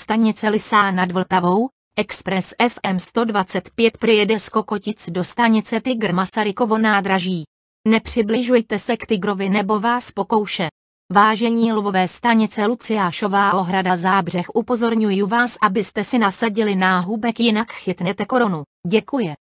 stanice Lisá nad Vltavou, Express FM 125 přijede z Kokotic do stanice Tigr Masarykovo nádraží. Nepřibližujte se k Tigrovi nebo vás pokouše. Vážení lvové stanice Luciášová ohrada Zábřeh upozorňuji vás, abyste si nasadili náhubek, jinak chytnete koronu. Děkuje.